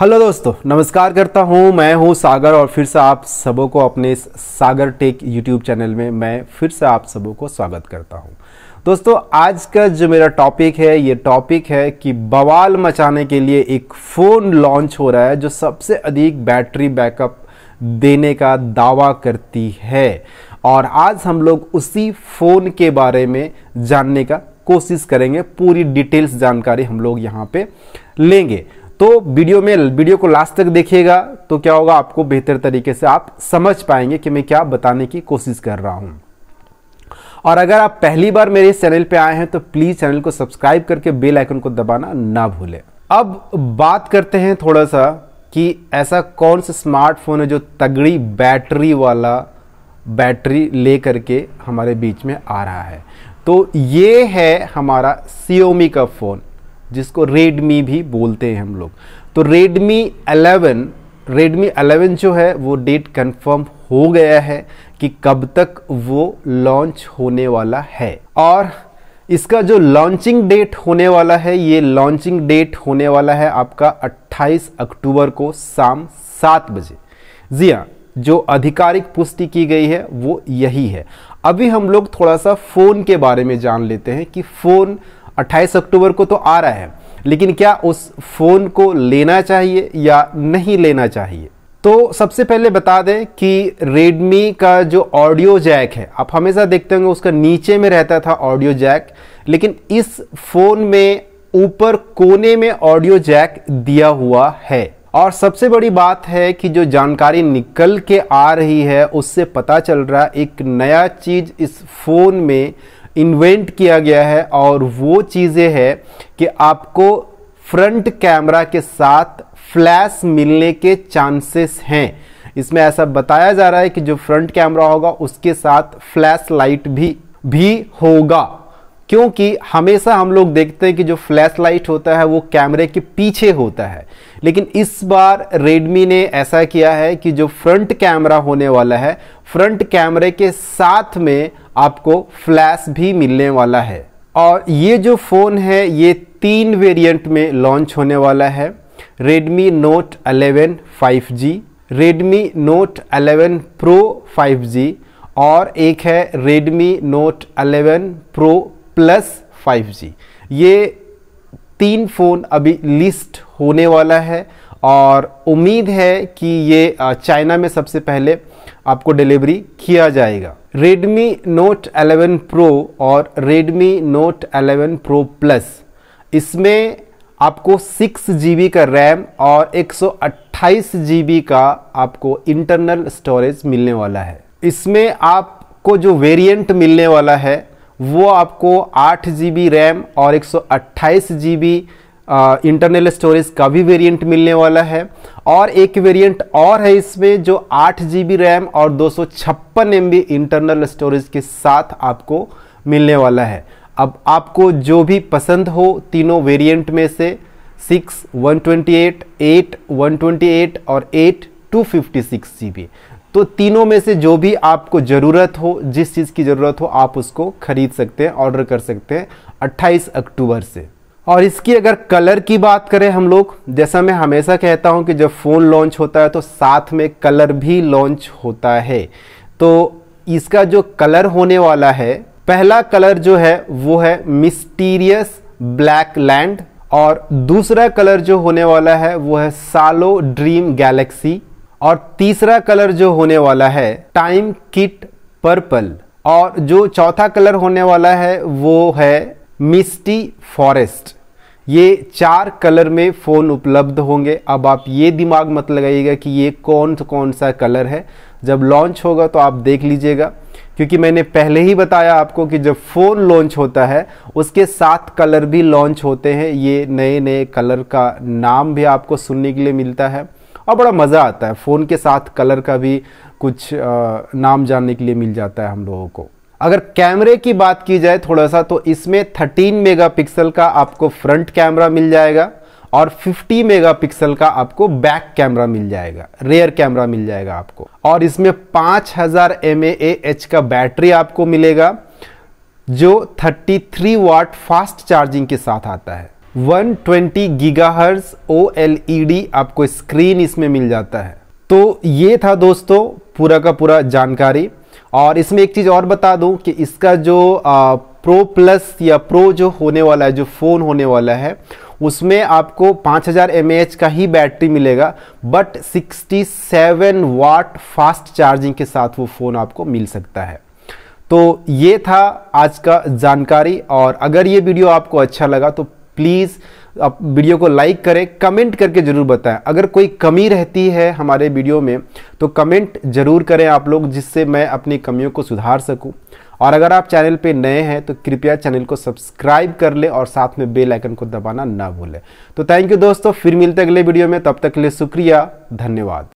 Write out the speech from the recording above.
hello दोस्तों नमस्कार करता हूं मैं हूं सागर और फिर से आप सबों को अपने इस सागर टेक यूट्यूब चैनल में मैं फिर से आप सबों को स्वागत करता हूं दोस्तों आज का जो मेरा टॉपिक है ये टॉपिक है कि बवाल मचाने के लिए एक फ़ोन लॉन्च हो रहा है जो सबसे अधिक बैटरी बैकअप देने का दावा करती है और आज हम लोग उसी फ़ोन के बारे में जानने का कोशिश करेंगे पूरी डिटेल्स जानकारी हम लोग यहाँ पे लेंगे तो वीडियो में वीडियो को लास्ट तक देखिएगा तो क्या होगा आपको बेहतर तरीके से आप समझ पाएंगे कि मैं क्या बताने की कोशिश कर रहा हूं और अगर आप पहली बार मेरे चैनल पे आए हैं तो प्लीज़ चैनल को सब्सक्राइब करके बेल आइकन को दबाना ना भूलें अब बात करते हैं थोड़ा सा कि ऐसा कौन सा स्मार्टफोन है जो तगड़ी बैटरी वाला बैटरी ले करके हमारे बीच में आ रहा है तो ये है हमारा सीओमी का फ़ोन जिसको रेडमी भी बोलते हैं हम लोग तो रेडमी 11 रेडमी 11 जो है वो डेट कंफर्म हो गया है कि कब तक वो लॉन्च होने वाला है और इसका जो लॉन्चिंग डेट होने वाला है ये लॉन्चिंग डेट होने वाला है आपका 28 अक्टूबर को शाम सात बजे जी हाँ जो आधिकारिक पुष्टि की गई है वो यही है अभी हम लोग थोड़ा सा फ़ोन के बारे में जान लेते हैं कि फ़ोन 28 अक्टूबर को तो आ रहा है लेकिन क्या उस फ़ोन को लेना चाहिए या नहीं लेना चाहिए तो सबसे पहले बता दें कि रेडमी का जो ऑडियो जैक है आप हमेशा देखते होंगे उसका नीचे में रहता था ऑडियो जैक लेकिन इस फ़ोन में ऊपर कोने में ऑडियो जैक दिया हुआ है और सबसे बड़ी बात है कि जो जानकारी निकल के आ रही है उससे पता चल रहा एक नया चीज़ इस फ़ोन में इन्वेंट किया गया है और वो चीज़ें हैं कि आपको फ्रंट कैमरा के साथ फ्लैश मिलने के चांसेस हैं इसमें ऐसा बताया जा रहा है कि जो फ्रंट कैमरा होगा उसके साथ फ्लैश लाइट भी भी होगा क्योंकि हमेशा हम लोग देखते हैं कि जो फ्लैश लाइट होता है वो कैमरे के पीछे होता है लेकिन इस बार रेडमी ने ऐसा किया है कि जो फ्रंट कैमरा होने वाला है फ्रंट कैमरे के साथ में आपको फ्लैश भी मिलने वाला है और ये जो फ़ोन है ये तीन वेरिएंट में लॉन्च होने वाला है Redmi Note 11 5G, Redmi Note 11 Pro 5G और एक है Redmi Note 11 Pro Plus 5G ये तीन फ़ोन अभी लिस्ट होने वाला है और उम्मीद है कि ये चाइना में सबसे पहले आपको डिलीवरी किया जाएगा Redmi Note 11 Pro और Redmi Note 11 Pro Plus इसमें आपको सिक्स जी का रैम और एक सौ का आपको इंटरनल स्टोरेज मिलने वाला है इसमें आपको जो वेरिएंट मिलने वाला है वो आपको आठ जी रैम और एक सौ इंटरनल स्टोरेज का भी वेरिएंट मिलने वाला है और एक वेरिएंट और है इसमें जो आठ जी रैम और दो सौ इंटरनल स्टोरेज के साथ आपको मिलने वाला है अब आपको जो भी पसंद हो तीनों वेरिएंट में से six one twenty eight eight one twenty eight और eight two fifty six G B तो तीनों में से जो भी आपको ज़रूरत हो जिस चीज़ की ज़रूरत हो आप उसको खरीद सकते हैं ऑर्डर कर सकते हैं 28 अक्टूबर से और इसकी अगर कलर की बात करें हम लोग जैसा मैं हमेशा कहता हूं कि जब फ़ोन लॉन्च होता है तो साथ में कलर भी लॉन्च होता है तो इसका जो कलर होने वाला है पहला कलर जो है वो है मिस्टीरियस ब्लैक लैंड और दूसरा कलर जो होने वाला है वो है सालो ड्रीम गैलेक्सी और तीसरा कलर जो होने वाला है टाइम किट पर्पल और जो चौथा कलर होने वाला है वो है मिस्टी फॉरेस्ट ये चार कलर में फ़ोन उपलब्ध होंगे अब आप ये दिमाग मत लगाइएगा कि ये कौन कौन सा कलर है जब लॉन्च होगा तो आप देख लीजिएगा क्योंकि मैंने पहले ही बताया आपको कि जब फ़ोन लॉन्च होता है उसके साथ कलर भी लॉन्च होते हैं ये नए नए कलर का नाम भी आपको सुनने के लिए मिलता है और बड़ा मज़ा आता है फ़ोन के साथ कलर का भी कुछ नाम जानने के लिए मिल जाता है हम लोगों को अगर कैमरे की बात की जाए थोड़ा सा तो इसमें 13 मेगापिक्सल का आपको फ्रंट कैमरा मिल जाएगा और 50 मेगापिक्सल का आपको बैक कैमरा मिल जाएगा रेयर कैमरा मिल जाएगा आपको और इसमें 5000 हज़ार का बैटरी आपको मिलेगा जो 33 वाट फास्ट चार्जिंग के साथ आता है 120 ट्वेंटी गीगाहर्स ओ e आपको स्क्रीन इसमें मिल जाता है तो ये था दोस्तों पूरा का पूरा जानकारी और इसमें एक चीज़ और बता दूं कि इसका जो आ, प्रो प्लस या प्रो जो होने वाला है जो फ़ोन होने वाला है उसमें आपको 5000 हज़ार का ही बैटरी मिलेगा बट 67 वाट फास्ट चार्जिंग के साथ वो फ़ोन आपको मिल सकता है तो ये था आज का जानकारी और अगर ये वीडियो आपको अच्छा लगा तो प्लीज़ आप वीडियो को लाइक करें कमेंट करके ज़रूर बताएं अगर कोई कमी रहती है हमारे वीडियो में तो कमेंट ज़रूर करें आप लोग जिससे मैं अपनी कमियों को सुधार सकूं और अगर आप चैनल पे नए हैं तो कृपया चैनल को सब्सक्राइब कर लें और साथ में बेल आइकन को दबाना ना भूलें तो थैंक यू दोस्तों फिर मिलते अगले वीडियो में तब तक के लिए शुक्रिया धन्यवाद